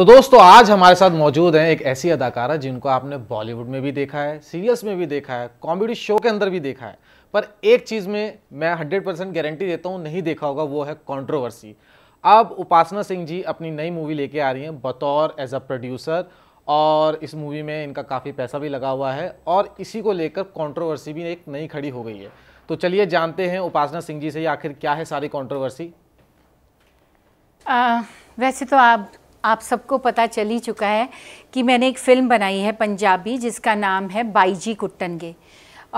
तो दोस्तों आज हमारे साथ मौजूद हैं एक ऐसी अदाकारा जिनको आपने बॉलीवुड में भी देखा है सीरियल्स में भी देखा है कॉमेडी शो के अंदर भी देखा है पर एक चीज़ में मैं 100 परसेंट गारंटी देता हूँ नहीं देखा होगा वो है कंट्रोवर्सी अब उपासना सिंह जी अपनी नई मूवी लेके आ रही हैं बतौर एज अ प्रोड्यूसर और इस मूवी में इनका काफ़ी पैसा भी लगा हुआ है और इसी को लेकर कॉन्ट्रोवर्सी भी एक नई खड़ी हो गई है तो चलिए जानते हैं उपासना सिंह जी से आखिर क्या है सारी कॉन्ट्रोवर्सी वैसे तो आप आप सबको पता चल ही चुका है कि मैंने एक फ़िल्म बनाई है पंजाबी जिसका नाम है बाईजी कुट्टनगे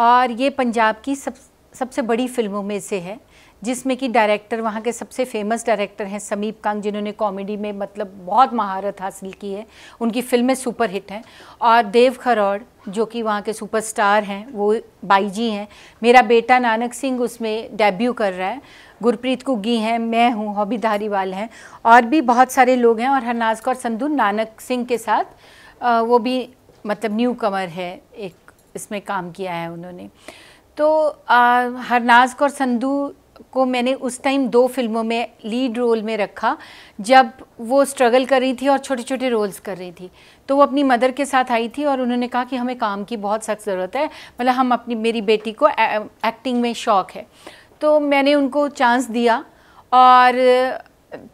और ये पंजाब की सब सबसे बड़ी फिल्मों में से है जिसमें कि डायरेक्टर वहाँ के सबसे फेमस डायरेक्टर हैं समीप कांग जिन्होंने कॉमेडी में मतलब बहुत महारत हासिल की है उनकी फिल्में सुपर हिट हैं और देव खरौड़ जो कि वहाँ के सुपरस्टार हैं वो बाई जी हैं मेरा बेटा नानक सिंह उसमें डेब्यू कर रहा है गुरप्रीत कुग्गी हैं मैं हूँ हॉबी धारीवाल हैं और भी बहुत सारे लोग हैं और हरनाज कौर संधू नानक सिंह के साथ वो भी मतलब न्यू कमर है एक इसमें काम किया है उन्होंने तो हरनाज कौर संधू को मैंने उस टाइम दो फिल्मों में लीड रोल में रखा जब वो स्ट्रगल कर रही थी और छोटे छोटे रोल्स कर रही थी तो वो अपनी मदर के साथ आई थी और उन्होंने कहा कि हमें काम की बहुत सख्त ज़रूरत है मतलब हम अपनी मेरी बेटी को एक्टिंग में शौक़ है तो मैंने उनको चांस दिया और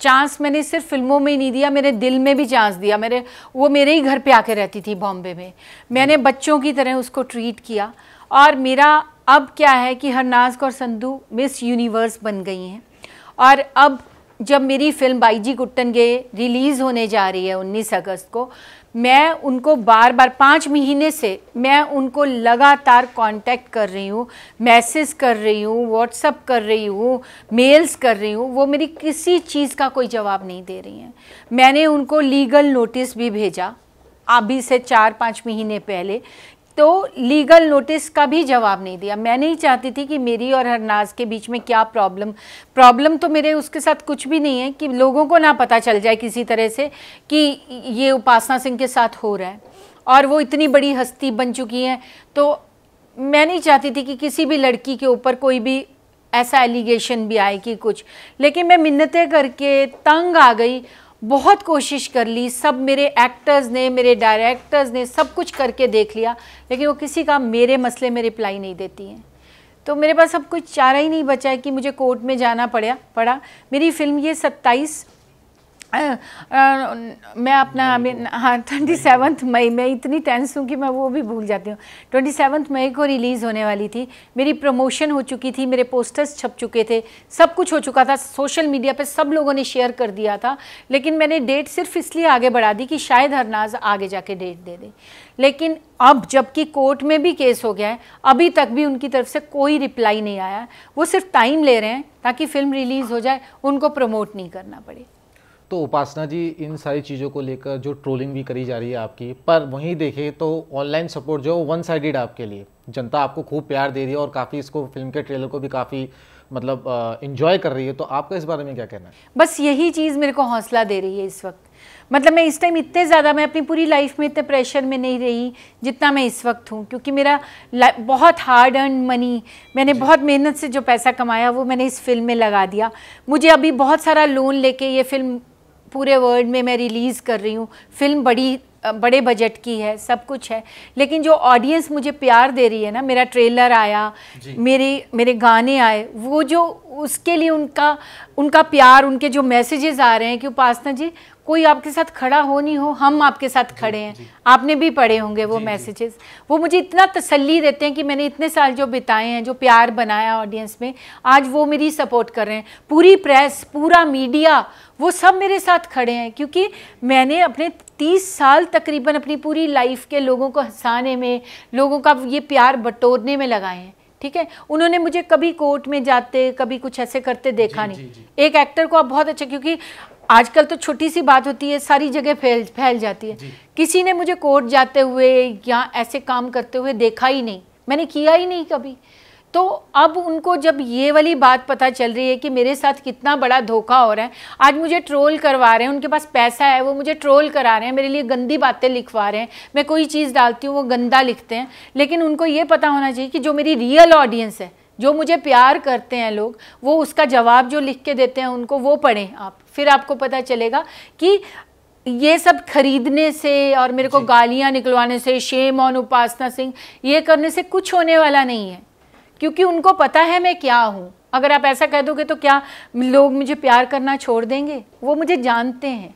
चांस मैंने सिर्फ फिल्मों में ही नहीं दिया मेरे दिल में भी चांस दिया मेरे वो मेरे ही घर पे आके रहती थी बॉम्बे में मैंने बच्चों की तरह उसको ट्रीट किया और मेरा अब क्या है कि हरनाज कौर संधू मिस यूनिवर्स बन गई हैं और अब जब मेरी फिल्म बाईजी गुट्टन गे रिलीज़ होने जा रही है 19 अगस्त को मैं उनको बार बार पाँच महीने से मैं उनको लगातार कांटेक्ट कर रही हूँ मैसेज कर रही हूँ व्हाट्सअप कर रही हूँ मेल्स कर रही हूँ वो मेरी किसी चीज़ का कोई जवाब नहीं दे रही हैं मैंने उनको लीगल नोटिस भी भेजा अभी से चार पाँच महीने पहले तो लीगल नोटिस का भी जवाब नहीं दिया मैं नहीं चाहती थी कि मेरी और हरनाज के बीच में क्या प्रॉब्लम प्रॉब्लम तो मेरे उसके साथ कुछ भी नहीं है कि लोगों को ना पता चल जाए किसी तरह से कि ये उपासना सिंह के साथ हो रहा है और वो इतनी बड़ी हस्ती बन चुकी हैं तो मैं नहीं चाहती थी कि किसी भी लड़की के ऊपर कोई भी ऐसा एलिगेशन भी आए कि कुछ लेकिन मैं मिन्नतें करके तंग आ गई बहुत कोशिश कर ली सब मेरे एक्टर्स ने मेरे डायरेक्टर्स ने सब कुछ करके देख लिया लेकिन वो किसी का मेरे मसले में रिप्लाई नहीं देती हैं तो मेरे पास अब कुछ चारा ही नहीं बचा है कि मुझे कोर्ट में जाना पड़ा पड़ा मेरी फिल्म ये सत्ताईस आ, आ, मैं अपना अभी हाँ ट्वेंटी सेवन्थ मई मैं इतनी टेंस हूँ कि मैं वो भी भूल जाती हूँ ट्वेंटी सेवन्थ मई को रिलीज़ होने वाली थी मेरी प्रमोशन हो चुकी थी मेरे पोस्टर्स छप चुके थे सब कुछ हो चुका था सोशल मीडिया पे सब लोगों ने शेयर कर दिया था लेकिन मैंने डेट सिर्फ इसलिए आगे बढ़ा दी कि शायद हरनाज आगे जाके डेट दे दे लेकिन अब जबकि कोर्ट में भी केस हो गया है अभी तक भी उनकी तरफ से कोई रिप्लाई नहीं आया वो सिर्फ टाइम ले रहे हैं ताकि फिल्म रिलीज़ हो जाए उनको प्रमोट नहीं करना पड़े तो उपासना जी इन सारी चीज़ों को लेकर जो ट्रोलिंग भी करी जा रही है आपकी पर वहीं देखें तो ऑनलाइन सपोर्ट जो वन साइडेड आपके लिए जनता आपको खूब प्यार दे रही है और काफ़ी इसको फिल्म के ट्रेलर को भी काफ़ी मतलब इंजॉय कर रही है तो आपका इस बारे में क्या कहना है बस यही चीज़ मेरे को हौसला दे रही है इस वक्त मतलब मैं इस टाइम इतने ज़्यादा मैं अपनी पूरी लाइफ में इतने प्रेशर में नहीं रही जितना मैं इस वक्त हूँ क्योंकि मेरा बहुत हार्ड अर्न मनी मैंने बहुत मेहनत से जो पैसा कमाया वो मैंने इस फिल्म में लगा दिया मुझे अभी बहुत सारा लोन लेके ये फिल्म पूरे वर्ल्ड में मैं रिलीज़ कर रही हूँ फिल्म बड़ी बड़े बजट की है सब कुछ है लेकिन जो ऑडियंस मुझे प्यार दे रही है ना मेरा ट्रेलर आया मेरे मेरे गाने आए वो जो उसके लिए उनका उनका प्यार उनके जो मैसेजेस आ रहे हैं कि उपासना जी कोई आपके साथ खड़ा हो नहीं हो हम आपके साथ खड़े हैं आपने भी पढ़े होंगे वो मैसेजेस वो मुझे इतना तसल्ली देते हैं कि मैंने इतने साल जो बिताए हैं जो प्यार बनाया ऑडियंस में आज वो मेरी सपोर्ट कर रहे हैं पूरी प्रेस पूरा मीडिया वो सब मेरे साथ खड़े हैं क्योंकि मैंने अपने तीस साल तकरीबन अपनी पूरी लाइफ के लोगों को हंसाने में लोगों का ये प्यार बटोरने में लगाए हैं ठीक है उन्होंने मुझे कभी कोर्ट में जाते कभी कुछ ऐसे करते देखा जी, नहीं जी, जी. एक एक्टर को आप बहुत अच्छा क्योंकि आजकल तो छोटी सी बात होती है सारी जगह फैल फैल जाती है किसी ने मुझे कोर्ट जाते हुए या ऐसे काम करते हुए देखा ही नहीं मैंने किया ही नहीं कभी तो अब उनको जब ये वाली बात पता चल रही है कि मेरे साथ कितना बड़ा धोखा हो रहा है आज मुझे ट्रोल करवा रहे हैं उनके पास पैसा है वो मुझे ट्रोल करा रहे हैं मेरे लिए गंदी बातें लिखवा रहे हैं मैं कोई चीज़ डालती हूँ वो गंदा लिखते हैं लेकिन उनको ये पता होना चाहिए कि जो मेरी रियल ऑडियंस है जो मुझे प्यार करते हैं लोग वो उसका जवाब जो लिख के देते हैं उनको वो पढ़ें आप फिर आपको पता चलेगा कि ये सब खरीदने से और मेरे को गालियाँ निकलवाने से शेम ऑन उपासना सिंह ये करने से कुछ होने वाला नहीं है क्योंकि उनको पता है मैं क्या हूँ अगर आप ऐसा कह दोगे तो क्या लोग मुझे प्यार करना छोड़ देंगे वो मुझे जानते हैं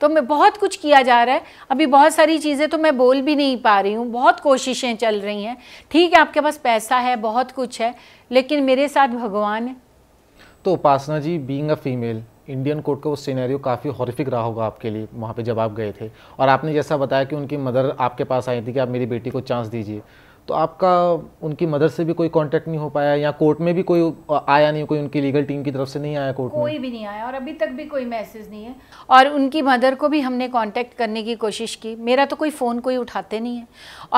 तो मैं बहुत कुछ किया जा रहा है अभी बहुत सारी चीज़ें तो मैं बोल भी नहीं पा रही हूँ बहुत कोशिशें चल रही हैं ठीक है आपके पास पैसा है बहुत कुछ है लेकिन मेरे साथ भगवान है तो Upasana ji being a female Indian court का वो सीनैरियो काफ़ी हॉरिफिक रहा होगा आपके लिए वहाँ पे जब आप गए थे और आपने जैसा बताया कि उनकी मदर आपके पास आई थी कि आप मेरी बेटी को चांस दीजिए तो आपका उनकी मदर से भी कोई कांटेक्ट नहीं हो पाया या कोर्ट में भी कोई आया नहीं कोई उनकी लीगल टीम की तरफ से नहीं आया कोर्ट कोई में कोई भी नहीं आया और अभी तक भी कोई मैसेज नहीं है और उनकी मदर को भी हमने कांटेक्ट करने की कोशिश की मेरा तो कोई फ़ोन कोई उठाते नहीं है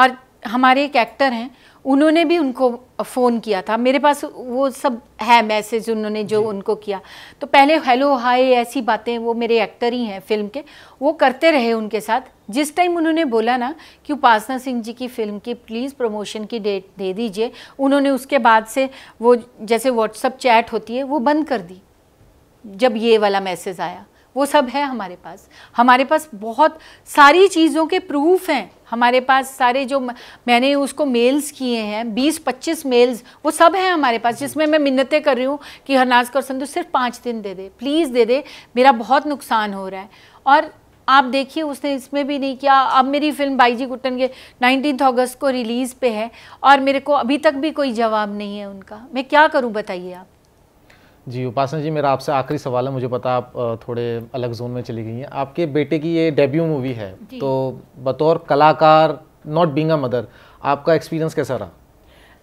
और हमारे एक एक्टर हैं उन्होंने भी उनको फ़ोन किया था मेरे पास वो सब है मैसेज उन्होंने जो उनको किया तो पहले हेलो हाय ऐसी बातें वो मेरे एक्टर ही हैं फिल्म के वो करते रहे उनके साथ जिस टाइम उन्होंने बोला ना कि उपासना सिंह जी की फिल्म की प्लीज़ प्रमोशन की डेट दे दीजिए उन्होंने उसके बाद से वो जैसे व्हाट्सअप चैट होती है वो बंद कर दी जब ये वाला मैसेज आया वो सब है हमारे पास हमारे पास बहुत सारी चीज़ों के प्रूफ हैं हमारे पास सारे जो मैंने उसको मेल्स किए हैं 20-25 मेल्स वो सब हैं हमारे पास जिसमें मैं मिन्नतें कर रही हूँ कि हरनाज कौर संधु सिर्फ पाँच दिन दे दे प्लीज़ दे दे मेरा बहुत नुकसान हो रहा है और आप देखिए उसने इसमें भी नहीं किया अब मेरी फिल्म बाईजी कुट्टन के नाइनटीन अगस्त को रिलीज़ पे है और मेरे को अभी तक भी कोई जवाब नहीं है उनका मैं क्या करूँ बताइए आप जी उपासना जी मेरा आपसे आखिरी सवाल है मुझे पता आप थोड़े अलग जोन में चली गई हैं आपके बेटे की ये डेब्यू मूवी है तो बतौर कलाकार नॉट बींग अ मदर आपका एक्सपीरियंस कैसा रहा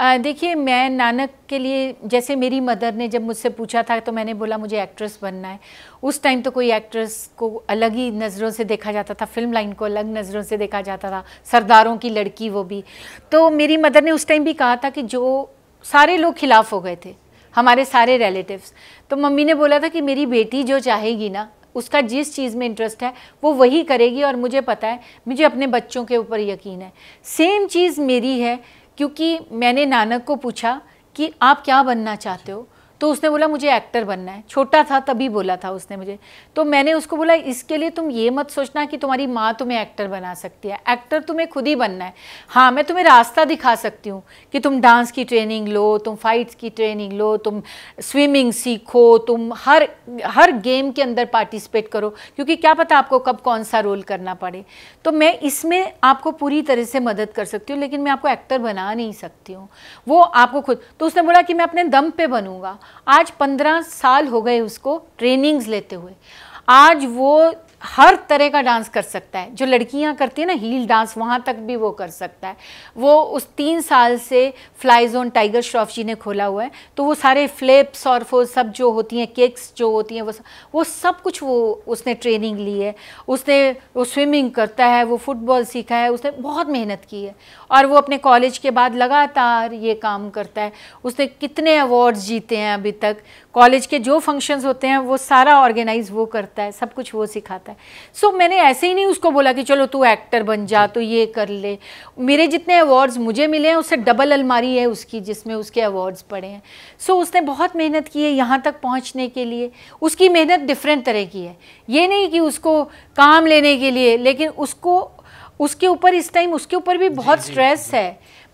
देखिए मैं नानक के लिए जैसे मेरी मदर ने जब मुझसे पूछा था तो मैंने बोला मुझे एक्ट्रेस बनना है उस टाइम तो कोई एक्ट्रेस को अलग ही नज़रों से देखा जाता था फिल्म लाइन को अलग नज़रों से देखा जाता था सरदारों की लड़की वो भी तो मेरी मदर ने उस टाइम भी कहा था कि जो सारे लोग खिलाफ हो गए थे हमारे सारे रिलेटिव्स तो मम्मी ने बोला था कि मेरी बेटी जो चाहेगी ना उसका जिस चीज़ में इंटरेस्ट है वो वही करेगी और मुझे पता है मुझे अपने बच्चों के ऊपर यकीन है सेम चीज़ मेरी है क्योंकि मैंने नानक को पूछा कि आप क्या बनना चाहते हो तो उसने बोला मुझे एक्टर बनना है छोटा था तभी बोला था उसने मुझे तो मैंने उसको बोला इसके लिए तुम ये मत सोचना कि तुम्हारी माँ तुम्हें एक्टर बना सकती है एक्टर तुम्हें खुद ही बनना है हाँ मैं तुम्हें रास्ता दिखा सकती हूँ कि तुम डांस की ट्रेनिंग लो तुम फाइट्स की ट्रेनिंग लो तुम स्विमिंग सीखो तुम हर हर गेम के अंदर पार्टिसिपेट करो क्योंकि क्या पता आपको कब कौन सा रोल करना पड़े तो मैं इसमें आपको पूरी तरह से मदद कर सकती हूँ लेकिन मैं आपको एक्टर बना नहीं सकती हूँ वो आपको खुद तो उसने बोला कि मैं अपने दम पे बनूंगा आज पंद्रह साल हो गए उसको ट्रेनिंग्स लेते हुए आज वो हर तरह का डांस कर सकता है जो लड़कियां करती हैं ना हील डांस वहाँ तक भी वो कर सकता है वो उस तीन साल से फ्लाई जोन टाइगर श्रॉफ जी ने खोला हुआ है तो वो सारे फ्लिप्स और वो सब जो होती हैं केक्स जो होती हैं वो वो सब कुछ वो उसने ट्रेनिंग ली है उसने वो स्विमिंग करता है वो फुटबॉल सीखा है उसने बहुत मेहनत की है और वो अपने कॉलेज के बाद लगातार ये काम करता है उसने कितने अवार्ड्स जीते हैं अभी तक कॉलेज के जो फंक्शंस होते हैं वो सारा ऑर्गेनाइज वो करता है सब कुछ वो सिखाता है सो so, मैंने ऐसे ही नहीं उसको बोला कि चलो तू एक्टर बन जा तो ये कर ले मेरे जितने अवार्ड्स मुझे मिले हैं उससे डबल अलमारी है उसकी जिसमें उसके अवार्ड्स पड़े हैं सो so, उसने बहुत मेहनत की है यहाँ तक पहुँचने के लिए उसकी मेहनत डिफरेंट तरह की है ये नहीं कि उसको काम लेने के लिए लेकिन उसको उसके ऊपर इस टाइम उसके ऊपर भी बहुत स्ट्रेस है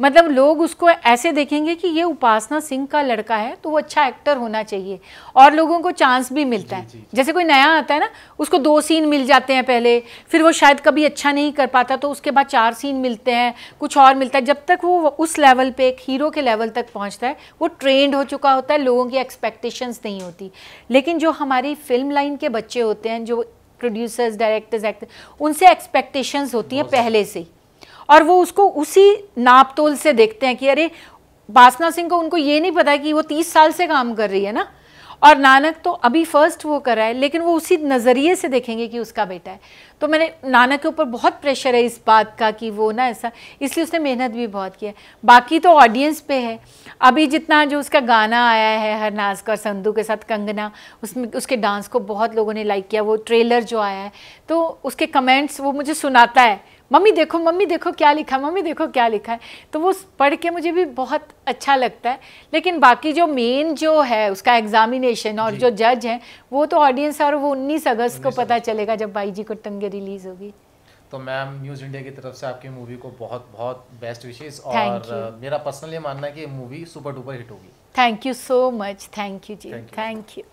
मतलब लोग उसको ऐसे देखेंगे कि ये उपासना सिंह का लड़का है तो वो अच्छा एक्टर होना चाहिए और लोगों को चांस भी मिलता जी, है जी, जैसे कोई नया आता है ना उसको दो सीन मिल जाते हैं पहले फिर वो शायद कभी अच्छा नहीं कर पाता तो उसके बाद चार सीन मिलते हैं कुछ और मिलता है जब तक वो उस लेवल पर एक हीरो के लेवल तक पहुँचता है वो ट्रेंड हो चुका होता है लोगों की एक्सपेक्टेशंस नहीं होती लेकिन जो हमारी फिल्म लाइन के बच्चे होते हैं जो प्रोड्यूसर्स डायरेक्टर्स एक्टर उनसे एक्सपेक्टेशंस होती हैं पहले से ही और वो उसको उसी नापतोल से देखते हैं कि अरे बासना सिंह को उनको ये नहीं पता कि वो तीस साल से काम कर रही है ना और नानक तो अभी फर्स्ट वो कर रहा है लेकिन वो उसी नज़रिए से देखेंगे कि उसका बेटा है तो मैंने नानक के ऊपर बहुत प्रेशर है इस बात का कि वो ना ऐसा इसलिए उसने मेहनत भी बहुत की है बाकी तो ऑडियंस पे है अभी जितना जो उसका गाना आया है हरनाज का और के साथ कंगना उसमें उसके डांस को बहुत लोगों ने लाइक किया वो ट्रेलर जो आया है तो उसके कमेंट्स वो मुझे सुनाता है मम्मी देखो मम्मी देखो क्या लिखा मम्मी देखो क्या लिखा है तो वो पढ़ के मुझे भी बहुत अच्छा लगता है लेकिन बाकी जो मेन जो है उसका एग्जामिनेशन और जो जज हैं वो तो ऑडियंस और वो उन्नीस अगस्त को पता चलेगा जब भाई जी को टंगे रिलीज होगी तो मैम न्यूज़ इंडिया की तरफ से आपकी मूवी को बहुत बहुत बेस्ट विशेष और मेरा पर्सनली मानना है कि मूवी सुपर डुपर हिट होगी thank you so much thank you ji thank you